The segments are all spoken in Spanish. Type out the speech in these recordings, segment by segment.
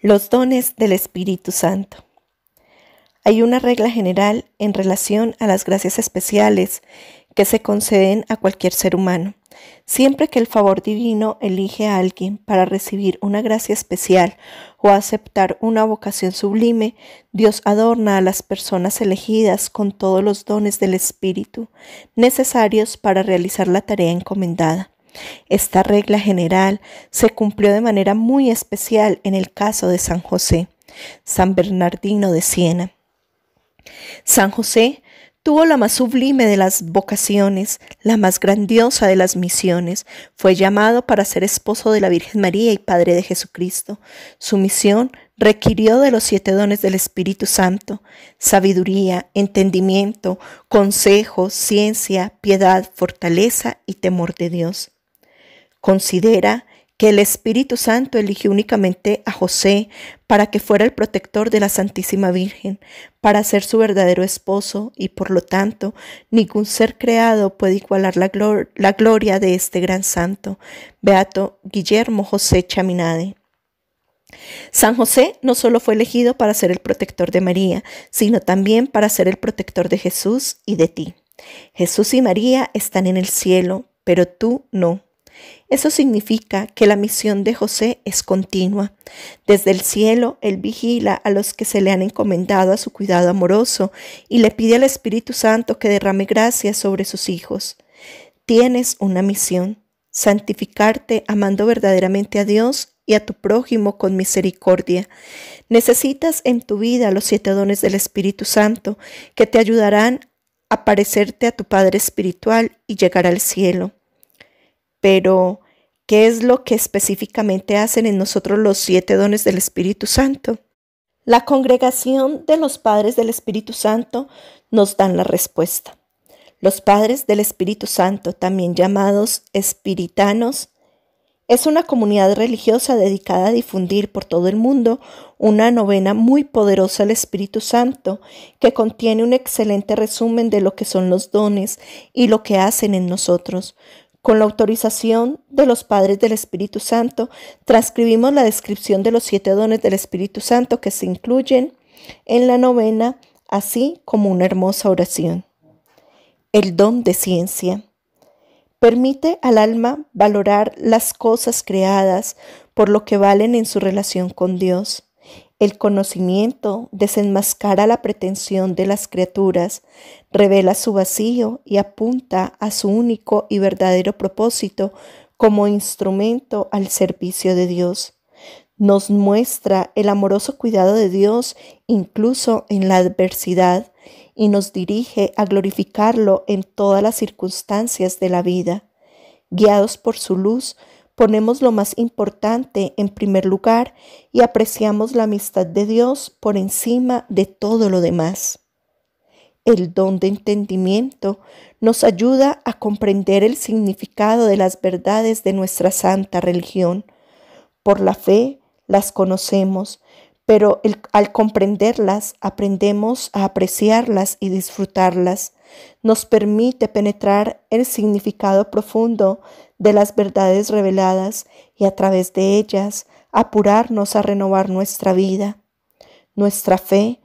Los dones del Espíritu Santo. Hay una regla general en relación a las gracias especiales que se conceden a cualquier ser humano. Siempre que el favor divino elige a alguien para recibir una gracia especial o aceptar una vocación sublime, Dios adorna a las personas elegidas con todos los dones del Espíritu necesarios para realizar la tarea encomendada. Esta regla general se cumplió de manera muy especial en el caso de San José, San Bernardino de Siena. San José tuvo la más sublime de las vocaciones, la más grandiosa de las misiones. Fue llamado para ser esposo de la Virgen María y Padre de Jesucristo. Su misión requirió de los siete dones del Espíritu Santo, sabiduría, entendimiento, consejo, ciencia, piedad, fortaleza y temor de Dios. Considera que el Espíritu Santo eligió únicamente a José para que fuera el protector de la Santísima Virgen, para ser su verdadero esposo, y por lo tanto ningún ser creado puede igualar la, gloria de este gran santo, Beato Guillermo José Chaminade. San José no solo fue elegido para ser el protector de María, sino también para ser el protector de Jesús y de ti. Jesús y María están en el cielo, pero tú no. Eso significa que la misión de José es continua. Desde el cielo, Él vigila a los que se le han encomendado a su cuidado amoroso y le pide al Espíritu Santo que derrame gracias sobre sus hijos. Tienes una misión, santificarte amando verdaderamente a Dios y a tu prójimo con misericordia. Necesitas en tu vida los siete dones del Espíritu Santo que te ayudarán a parecerte a tu Padre Espiritual y llegar al cielo pero ¿qué es lo que específicamente hacen en nosotros los siete dones del Espíritu Santo? La congregación de los padres del Espíritu Santo nos dan la respuesta. Los padres del Espíritu Santo, también llamados espiritanos, es una comunidad religiosa dedicada a difundir por todo el mundo una novena muy poderosa al Espíritu Santo, que contiene un excelente resumen de lo que son los dones y lo que hacen en nosotros. Con la autorización de los padres del Espíritu Santo, transcribimos la descripción de los siete dones del Espíritu Santo que se incluyen en la novena, así como una hermosa oración. El don de ciencia. Permite al alma valorar las cosas creadas por lo que valen en su relación con Dios. El conocimiento desenmascara la pretensión de las criaturas revela su vacío y apunta a su único y verdadero propósito como instrumento al servicio de Dios. Nos muestra el amoroso cuidado de Dios incluso en la adversidad y nos dirige a glorificarlo en todas las circunstancias de la vida. Guiados por su luz, ponemos lo más importante en primer lugar y apreciamos la amistad de Dios por encima de todo lo demás. El don de entendimiento nos ayuda a comprender el significado de las verdades de nuestra santa religión. Por la fe las conocemos, pero al comprenderlas aprendemos a apreciarlas y disfrutarlas. Nos permite penetrar el significado profundo de las verdades reveladas y a través de ellas apurarnos a renovar nuestra vida. Nuestra fe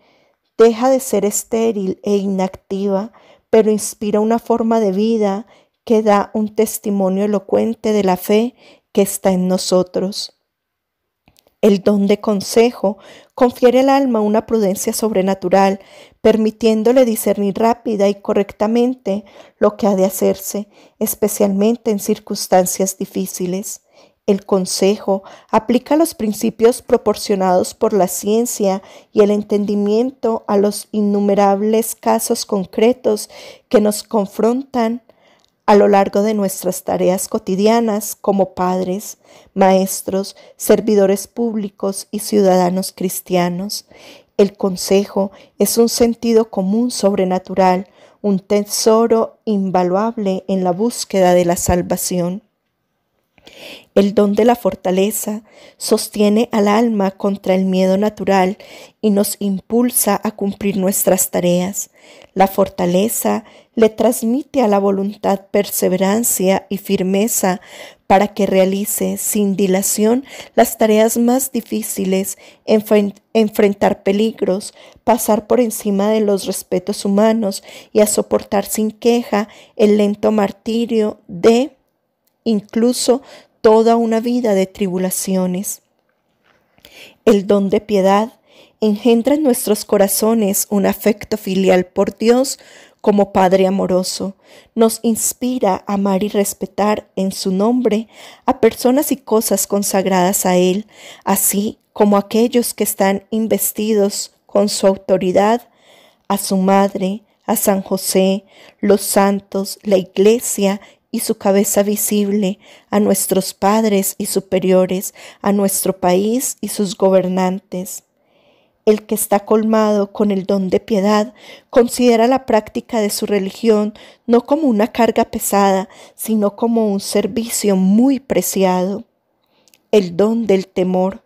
deja de ser estéril e inactiva, pero inspira una forma de vida que da un testimonio elocuente de la fe que está en nosotros. El don de consejo confiere al alma una prudencia sobrenatural, permitiéndole discernir rápida y correctamente lo que ha de hacerse, especialmente en circunstancias difíciles el consejo, aplica los principios proporcionados por la ciencia y el entendimiento a los innumerables casos concretos que nos confrontan a lo largo de nuestras tareas cotidianas como padres, maestros, servidores públicos y ciudadanos cristianos. El consejo es un sentido común sobrenatural, un tesoro invaluable en la búsqueda de la salvación. El don de la fortaleza sostiene al alma contra el miedo natural y nos impulsa a cumplir nuestras tareas. La fortaleza le transmite a la voluntad perseverancia y firmeza para que realice sin dilación las tareas más difíciles, enfrentar peligros, pasar por encima de los respetos humanos y a soportar sin queja el lento martirio de incluso toda una vida de tribulaciones. El don de piedad engendra en nuestros corazones un afecto filial por Dios como Padre amoroso. Nos inspira a amar y respetar en su nombre a personas y cosas consagradas a Él, así como a aquellos que están investidos con su autoridad, a su Madre, a San José, los santos, la Iglesia y su cabeza visible, a nuestros padres y superiores, a nuestro país y sus gobernantes. El que está colmado con el don de piedad considera la práctica de su religión no como una carga pesada, sino como un servicio muy preciado. El don del temor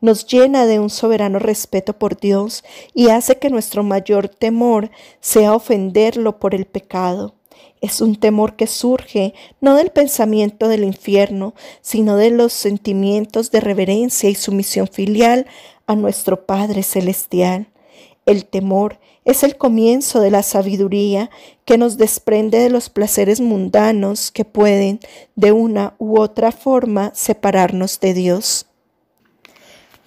nos llena de un soberano respeto por Dios y hace que nuestro mayor temor sea ofenderlo por el pecado. Es un temor que surge no del pensamiento del infierno, sino de los sentimientos de reverencia y sumisión filial a nuestro Padre Celestial. El temor es el comienzo de la sabiduría que nos desprende de los placeres mundanos que pueden, de una u otra forma, separarnos de Dios.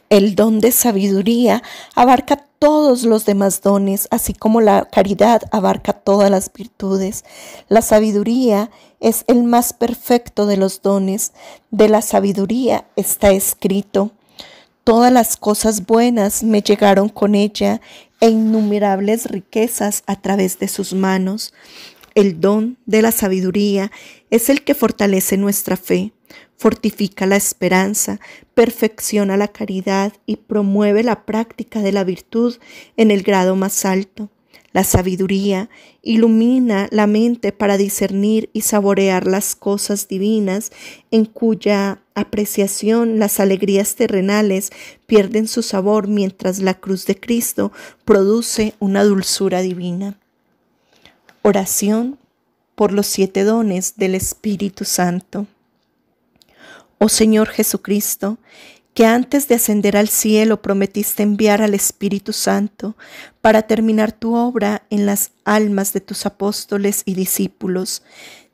El don de sabiduría abarca todos los demás dones, así como la caridad abarca todas las virtudes. La sabiduría es el más perfecto de los dones. De la sabiduría está escrito. Todas las cosas buenas me llegaron con ella e innumerables riquezas a través de sus manos. El don de la sabiduría es el que fortalece nuestra fe fortifica la esperanza, perfecciona la caridad y promueve la práctica de la virtud en el grado más alto. La sabiduría ilumina la mente para discernir y saborear las cosas divinas, en cuya apreciación las alegrías terrenales pierden su sabor mientras la cruz de Cristo produce una dulzura divina. Oración por los siete dones del Espíritu Santo oh Señor Jesucristo, que antes de ascender al cielo prometiste enviar al Espíritu Santo para terminar tu obra en las almas de tus apóstoles y discípulos.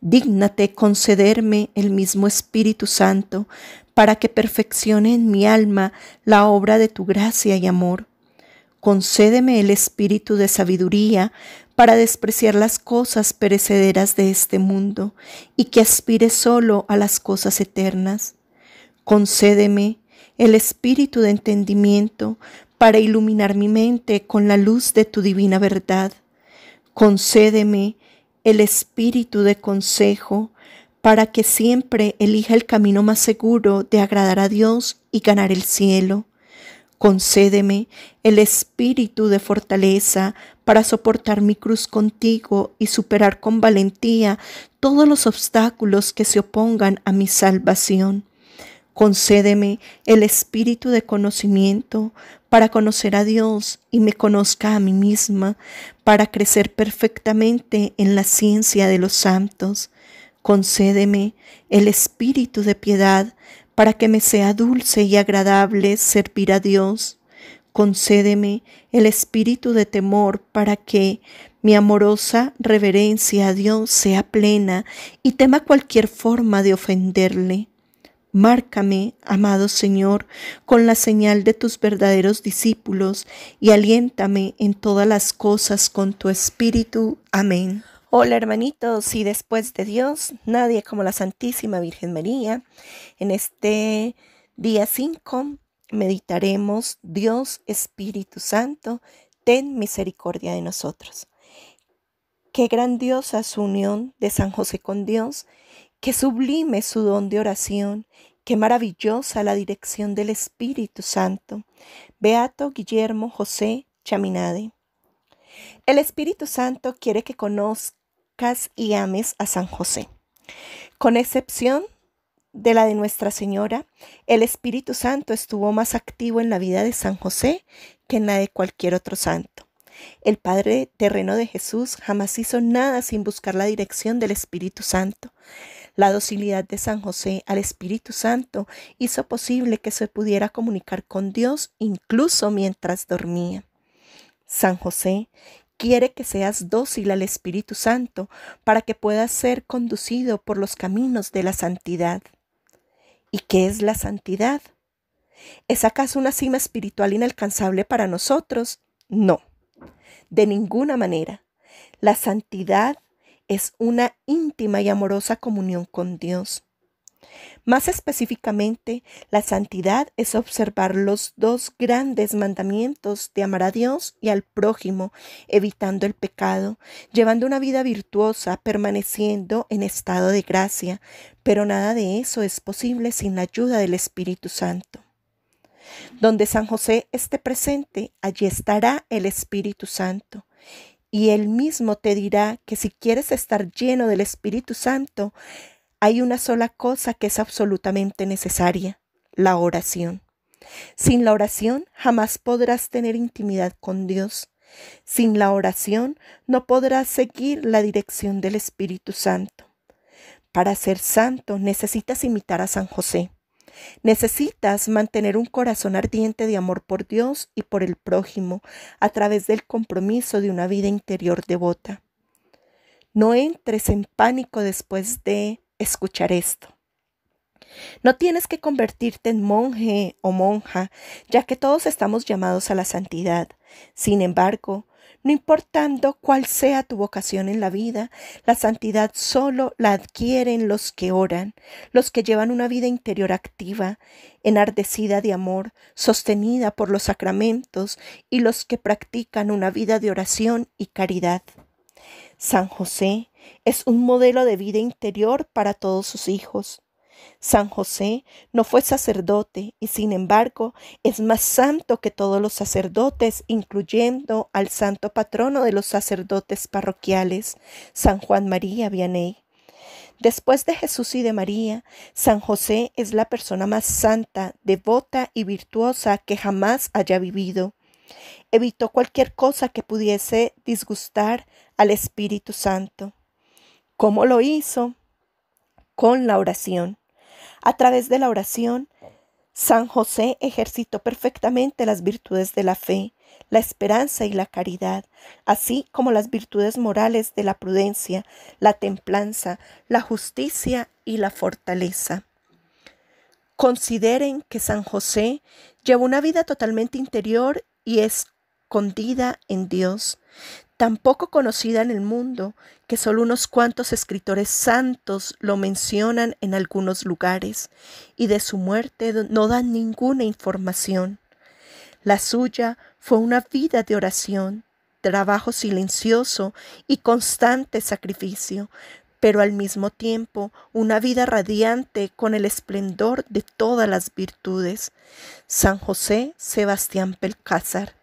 Dígnate concederme el mismo Espíritu Santo para que perfeccione en mi alma la obra de tu gracia y amor concédeme el espíritu de sabiduría para despreciar las cosas perecederas de este mundo y que aspire solo a las cosas eternas. Concédeme el espíritu de entendimiento para iluminar mi mente con la luz de tu divina verdad. Concédeme el espíritu de consejo para que siempre elija el camino más seguro de agradar a Dios y ganar el cielo. Concédeme el espíritu de fortaleza para soportar mi cruz contigo y superar con valentía todos los obstáculos que se opongan a mi salvación. Concédeme el espíritu de conocimiento para conocer a Dios y me conozca a mí misma, para crecer perfectamente en la ciencia de los santos. Concédeme el espíritu de piedad para que me sea dulce y agradable servir a Dios. Concédeme el espíritu de temor para que mi amorosa reverencia a Dios sea plena y tema cualquier forma de ofenderle. Márcame, amado Señor, con la señal de tus verdaderos discípulos y aliéntame en todas las cosas con tu espíritu. Amén. Hola hermanitos y después de Dios, nadie como la Santísima Virgen María. En este día 5 meditaremos Dios Espíritu Santo, ten misericordia de nosotros. Qué grandiosa su unión de San José con Dios, qué sublime su don de oración, qué maravillosa la dirección del Espíritu Santo. Beato Guillermo José Chaminade. El Espíritu Santo quiere que conozca y ames a San José. Con excepción de la de Nuestra Señora, el Espíritu Santo estuvo más activo en la vida de San José que en la de cualquier otro santo. El Padre terreno de Jesús jamás hizo nada sin buscar la dirección del Espíritu Santo. La docilidad de San José al Espíritu Santo hizo posible que se pudiera comunicar con Dios incluso mientras dormía. San José, Quiere que seas dócil al Espíritu Santo para que puedas ser conducido por los caminos de la santidad. ¿Y qué es la santidad? ¿Es acaso una cima espiritual inalcanzable para nosotros? No, de ninguna manera. La santidad es una íntima y amorosa comunión con Dios. Más específicamente, la santidad es observar los dos grandes mandamientos de amar a Dios y al prójimo, evitando el pecado, llevando una vida virtuosa, permaneciendo en estado de gracia, pero nada de eso es posible sin la ayuda del Espíritu Santo. Donde San José esté presente, allí estará el Espíritu Santo. Y él mismo te dirá que si quieres estar lleno del Espíritu Santo, hay una sola cosa que es absolutamente necesaria, la oración. Sin la oración jamás podrás tener intimidad con Dios. Sin la oración no podrás seguir la dirección del Espíritu Santo. Para ser santo necesitas imitar a San José. Necesitas mantener un corazón ardiente de amor por Dios y por el prójimo a través del compromiso de una vida interior devota. No entres en pánico después de escuchar esto. No tienes que convertirte en monje o monja, ya que todos estamos llamados a la santidad. Sin embargo, no importando cuál sea tu vocación en la vida, la santidad solo la adquieren los que oran, los que llevan una vida interior activa, enardecida de amor, sostenida por los sacramentos y los que practican una vida de oración y caridad. San José, es un modelo de vida interior para todos sus hijos. San José no fue sacerdote y sin embargo es más santo que todos los sacerdotes, incluyendo al santo patrono de los sacerdotes parroquiales, San Juan María Vianney. Después de Jesús y de María, San José es la persona más santa, devota y virtuosa que jamás haya vivido. Evitó cualquier cosa que pudiese disgustar al Espíritu Santo. ¿Cómo lo hizo? Con la oración. A través de la oración, San José ejercitó perfectamente las virtudes de la fe, la esperanza y la caridad, así como las virtudes morales de la prudencia, la templanza, la justicia y la fortaleza. Consideren que San José llevó una vida totalmente interior y escondida en Dios tan poco conocida en el mundo que solo unos cuantos escritores santos lo mencionan en algunos lugares y de su muerte no dan ninguna información. La suya fue una vida de oración, trabajo silencioso y constante sacrificio, pero al mismo tiempo una vida radiante con el esplendor de todas las virtudes. San José Sebastián Pelcázar.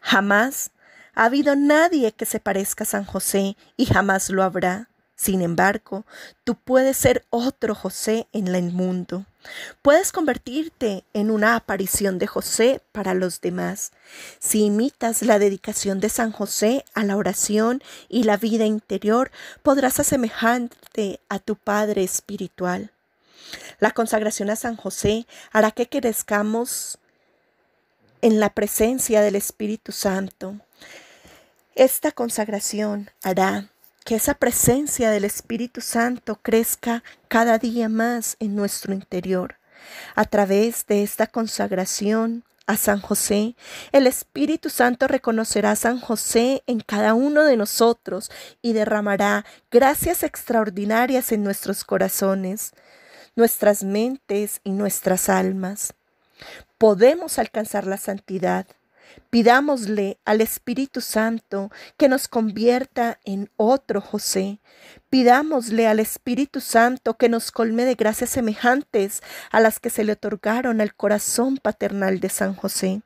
Jamás ha habido nadie que se parezca a San José y jamás lo habrá. Sin embargo, tú puedes ser otro José en el mundo. Puedes convertirte en una aparición de José para los demás. Si imitas la dedicación de San José a la oración y la vida interior, podrás asemejarte a tu Padre Espiritual. La consagración a San José hará que crezcamos en la presencia del Espíritu Santo esta consagración hará que esa presencia del Espíritu Santo crezca cada día más en nuestro interior. A través de esta consagración a San José, el Espíritu Santo reconocerá a San José en cada uno de nosotros y derramará gracias extraordinarias en nuestros corazones, nuestras mentes y nuestras almas. Podemos alcanzar la santidad Pidámosle al Espíritu Santo que nos convierta en otro José. Pidámosle al Espíritu Santo que nos colme de gracias semejantes a las que se le otorgaron al corazón paternal de San José.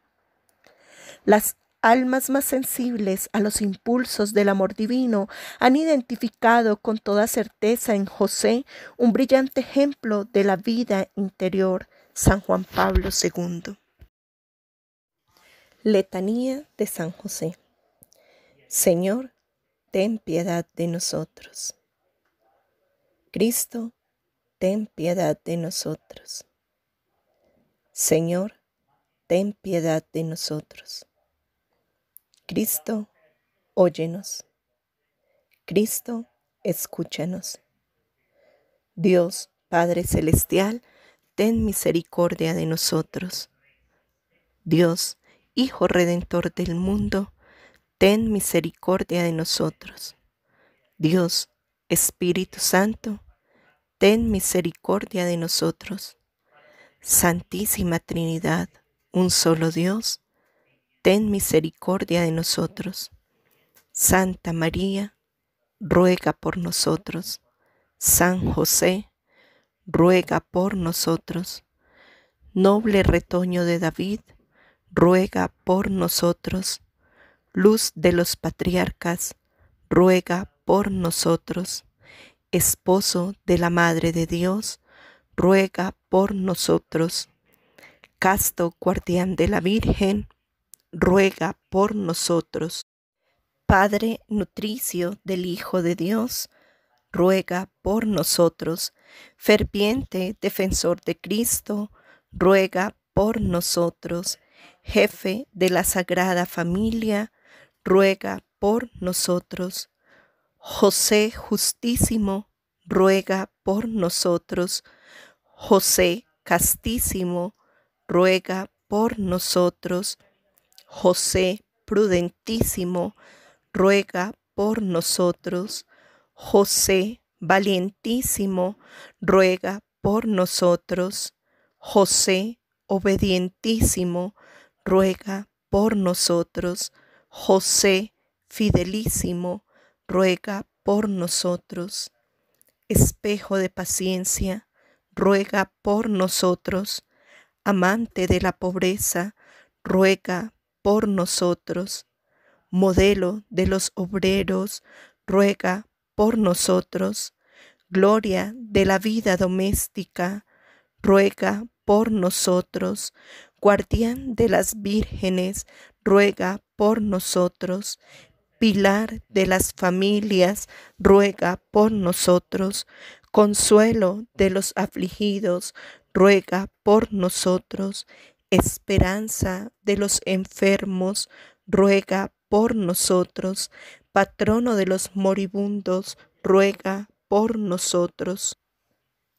Las almas más sensibles a los impulsos del amor divino han identificado con toda certeza en José un brillante ejemplo de la vida interior, San Juan Pablo II. Letanía de San José. Señor, ten piedad de nosotros. Cristo, ten piedad de nosotros. Señor, ten piedad de nosotros. Cristo, óyenos. Cristo, escúchanos. Dios, Padre Celestial, ten misericordia de nosotros. Dios, Hijo Redentor del mundo, ten misericordia de nosotros. Dios, Espíritu Santo, ten misericordia de nosotros. Santísima Trinidad, un solo Dios, ten misericordia de nosotros. Santa María, ruega por nosotros. San José, ruega por nosotros. Noble retoño de David, ruega por nosotros. Luz de los patriarcas, ruega por nosotros. Esposo de la Madre de Dios, ruega por nosotros. Casto guardián de la Virgen, ruega por nosotros. Padre nutricio del Hijo de Dios, ruega por nosotros. Ferviente defensor de Cristo, ruega por nosotros jefe de la Sagrada Familia, ruega por nosotros. José justísimo, ruega por nosotros. José castísimo, ruega por nosotros. José prudentísimo, ruega por nosotros. José valientísimo, ruega por nosotros. José obedientísimo, ruega por nosotros. José, fidelísimo, ruega por nosotros. Espejo de paciencia, ruega por nosotros. Amante de la pobreza, ruega por nosotros. Modelo de los obreros, ruega por nosotros. Gloria de la vida doméstica, ruega por nosotros guardián de las vírgenes, ruega por nosotros. Pilar de las familias, ruega por nosotros. Consuelo de los afligidos, ruega por nosotros. Esperanza de los enfermos, ruega por nosotros. Patrono de los moribundos, ruega por nosotros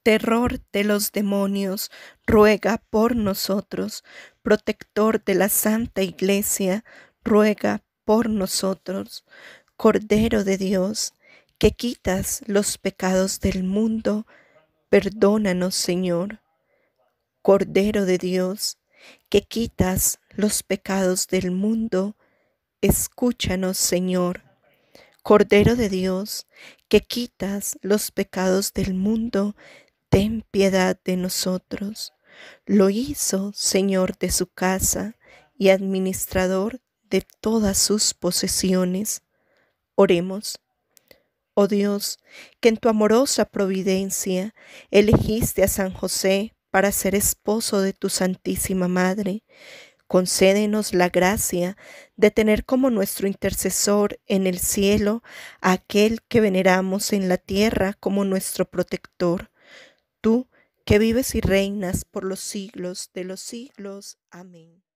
terror de los demonios, ruega por nosotros. Protector de la Santa Iglesia, ruega por nosotros. Cordero de Dios, que quitas los pecados del mundo, perdónanos, Señor. Cordero de Dios, que quitas los pecados del mundo, escúchanos, Señor. Cordero de Dios, que quitas los pecados del mundo, ten piedad de nosotros. Lo hizo señor de su casa y administrador de todas sus posesiones. Oremos. Oh Dios, que en tu amorosa providencia elegiste a San José para ser esposo de tu Santísima Madre, concédenos la gracia de tener como nuestro intercesor en el cielo a aquel que veneramos en la tierra como nuestro protector tú que vives y reinas por los siglos de los siglos. Amén.